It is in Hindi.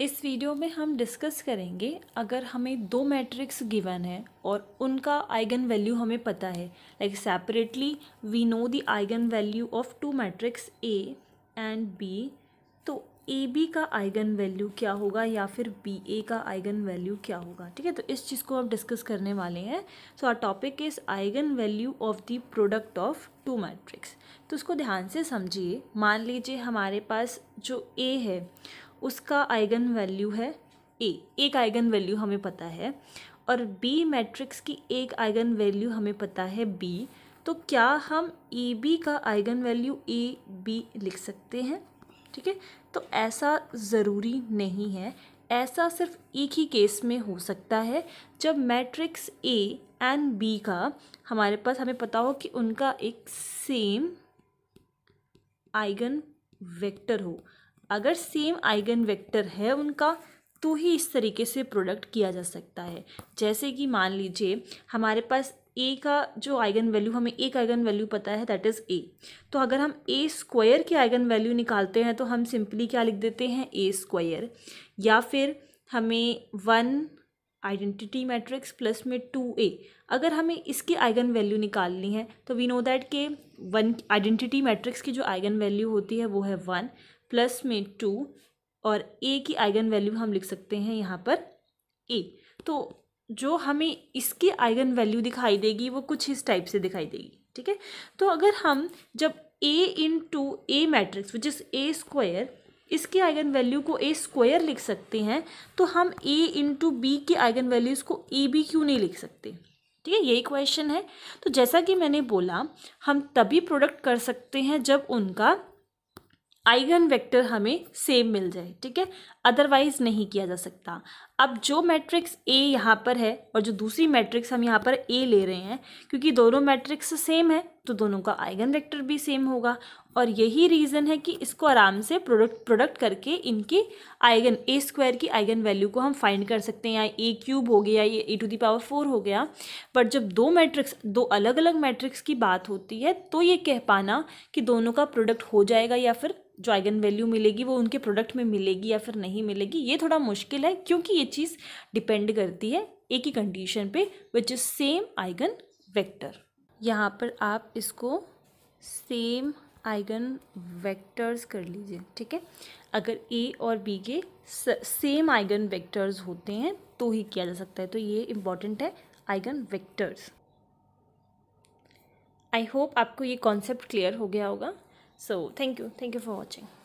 इस वीडियो में हम डिस्कस करेंगे अगर हमें दो मैट्रिक्स गिवन है और उनका आइगन वैल्यू हमें पता है like separately we know the eigenvalue of two matrix A and B तो ए बी का आइगन वैल्यू क्या होगा या फिर बी ए का आइगन वैल्यू क्या होगा ठीक है तो इस चीज़ को हम डिस्कस करने वाले हैं so our topic is eigenvalue of the product of two matrix तो उसको ध्यान से समझिए मान लीजिए हमारे पास जो ए है उसका आइगन वैल्यू है ए एक आइगन वैल्यू हमें पता है और बी मैट्रिक्स की एक आइगन वैल्यू हमें पता है बी तो क्या हम ए बी का आइगन वैल्यू ए बी लिख सकते हैं ठीक है तो ऐसा ज़रूरी नहीं है ऐसा सिर्फ एक ही केस में हो सकता है जब मैट्रिक्स ए एंड बी का हमारे पास हमें पता हो कि उनका एक सेम आइगन वेक्टर हो अगर सेम आइगन वेक्टर है उनका तो ही इस तरीके से प्रोडक्ट किया जा सकता है जैसे कि मान लीजिए हमारे पास ए का जो आइगन वैल्यू हमें एक आइगन वैल्यू पता है दैट इज़ ए तो अगर हम ए स्क्वायर की आइगन वैल्यू निकालते हैं तो हम सिंपली क्या लिख देते हैं ए स्क्वायर या फिर हमें वन आइडेंटिटी मैट्रिक्स प्लस में टू ए अगर हमें इसकी आइगन वैल्यू निकालनी है तो वी नो दैट के वन आइडेंटिटी मैट्रिक्स की जो आइगन वैल्यू होती है वो है वन प्लस में टू और ए की आइगन वैल्यू हम लिख सकते हैं यहाँ पर ए तो जो हमें इसकी आइगन वैल्यू दिखाई देगी वो कुछ इस टाइप से दिखाई देगी ठीक है तो अगर हम जब A into A matrix which is A square इसकी आइगन वैल्यू को ए स्क्वायर लिख सकते हैं तो हम ए इन टू बी की आइगन वैल्यूज़ को ए बी क्यों नहीं लिख सकते ठीक है यही क्वेश्चन है तो जैसा कि मैंने बोला हम तभी प्रोडक्ट कर सकते हैं जब उनका आइगन वेक्टर हमें सेम मिल जाए ठीक है अदरवाइज नहीं किया जा सकता अब जो मैट्रिक्स ए यहाँ पर है और जो दूसरी मैट्रिक्स हम यहाँ पर ए ले रहे हैं क्योंकि दोनों मैट्रिक्स सेम है तो दोनों का आइगन वेक्टर भी सेम होगा और यही रीज़न है कि इसको आराम से प्रोडक्ट प्रोडक्ट करके इनके आइगन ए स्क्वायर की आइगन वैल्यू को हम फाइंड कर सकते हैं या ए क्यूब हो गया या A to the power four हो गया बट जब दो मैट्रिक्स दो अलग अलग मैट्रिक्स की बात होती है तो ये कह पाना कि दोनों का प्रोडक्ट हो जाएगा या फिर जो आइगन वैल्यू मिलेगी वो उनके प्रोडक्ट में मिलेगी या फिर नहीं मिलेगी ये थोड़ा मुश्किल है क्योंकि ये चीज़ डिपेंड करती है एक ही कंडीशन पे which is same eigenvector यहाँ पर आप इसको सेम आइगन वेक्टर्स कर लीजिए ठीक है अगर ए और बी के सेम आइगन वेक्टर्स होते हैं तो ही किया जा सकता है तो ये इम्पॉर्टेंट है आइगन वेक्टर्स आई होप आपको ये कॉन्सेप्ट क्लियर हो गया होगा so thank you thank you for watching